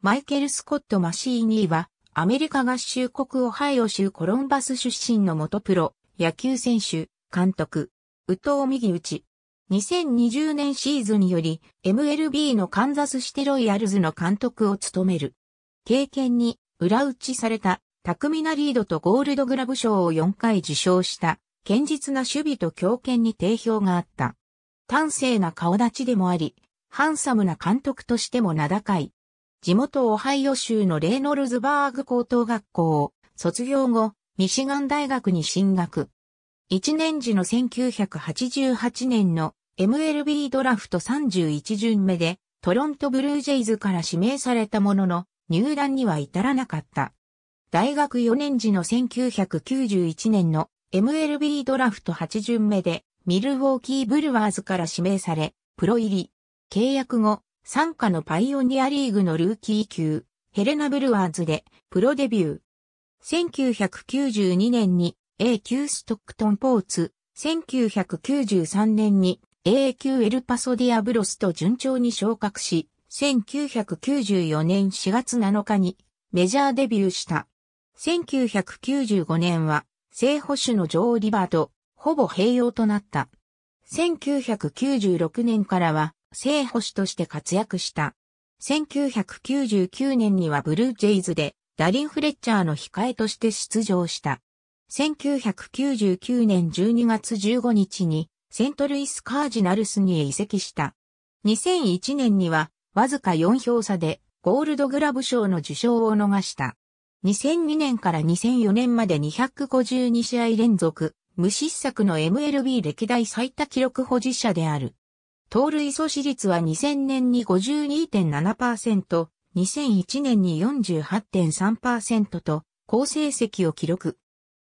マイケル・スコット・マシーニーは、アメリカ合衆国オハイオ州コロンバス出身の元プロ、野球選手、監督、宇藤右ち。2020年シーズンより、MLB のカンザスシテロイヤルズの監督を務める。経験に、裏打ちされた、巧みなリードとゴールドグラブ賞を4回受賞した、堅実な守備と強肩に定評があった。端正な顔立ちでもあり、ハンサムな監督としても名高い。地元オハイオ州のレーノルズバーグ高等学校を卒業後、ミシガン大学に進学。1年時の1988年の MLB ドラフト31巡目でトロントブルージェイズから指名されたものの入団には至らなかった。大学4年時の1991年の MLB ドラフト8巡目でミルウォーキーブルワーズから指名され、プロ入り。契約後、参加のパイオニアリーグのルーキー級、ヘレナ・ブルワーズでプロデビュー。1992年に A 級ストックトンポーツ、1993年に A 級エルパソディアブロスと順調に昇格し、1994年4月7日にメジャーデビューした。1995年は正捕手のジョー・リバーとほぼ併用となった。1996年からは正捕手として活躍した。1999年にはブルージェイズでダリン・フレッチャーの控えとして出場した。1999年12月15日にセントルイス・カージナルスに移籍した。2001年にはわずか4票差でゴールドグラブ賞の受賞を逃した。2002年から2004年まで252試合連続無失策の MLB 歴代最多記録保持者である。盗塁阻止率は2000年に52.7%、2001年に48.3%と、好成績を記録。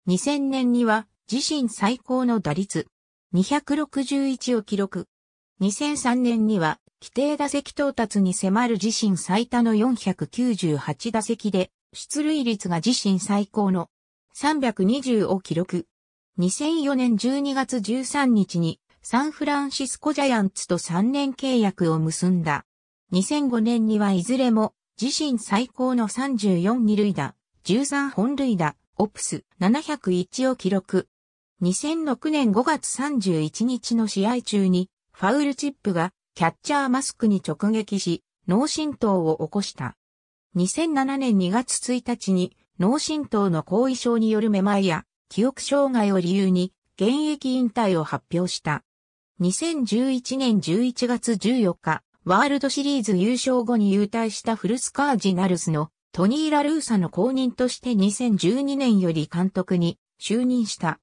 2000年には自身最高の打率261を記録。2003年には規定打席到達に迫る自身最多の498打席で出塁率が自身最高の320を記録。2004年12月13日にサンフランシスコジャイアンツと3年契約を結んだ。2005年にはいずれも自身最高の34二塁打、13本塁打、オプス701を記録。2006年5月31日の試合中にファウルチップがキャッチャーマスクに直撃し、脳震盪を起こした。2007年2月1日に脳震盪の後遺症によるめまいや記憶障害を理由に現役引退を発表した。2011年11月14日、ワールドシリーズ優勝後に優退したフルスカージナルスのトニー・ラルーサの後任として2012年より監督に就任した。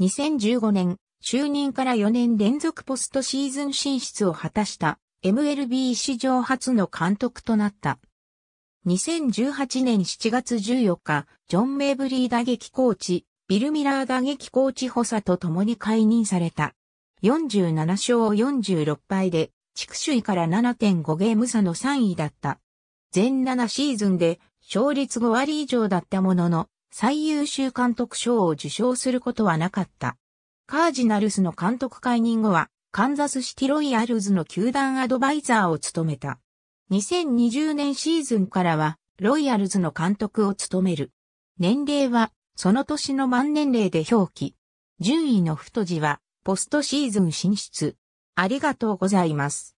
2015年、就任から4年連続ポストシーズン進出を果たした MLB 史上初の監督となった。2018年7月14日、ジョン・メイブリー打撃コーチ、ビル・ミラー打撃コーチ補佐と共に解任された。47勝46敗で、地区首位から7.5ゲーム差の3位だった。全7シーズンで勝率5割以上だったものの、最優秀監督賞を受賞することはなかった。カージナルスの監督解任後は、カンザスシティロイヤルズの球団アドバイザーを務めた。2020年シーズンからは、ロイヤルズの監督を務める。年齢は、その年の万年齢で表記。順位の太字は、ポストシーズン進出。ありがとうございます。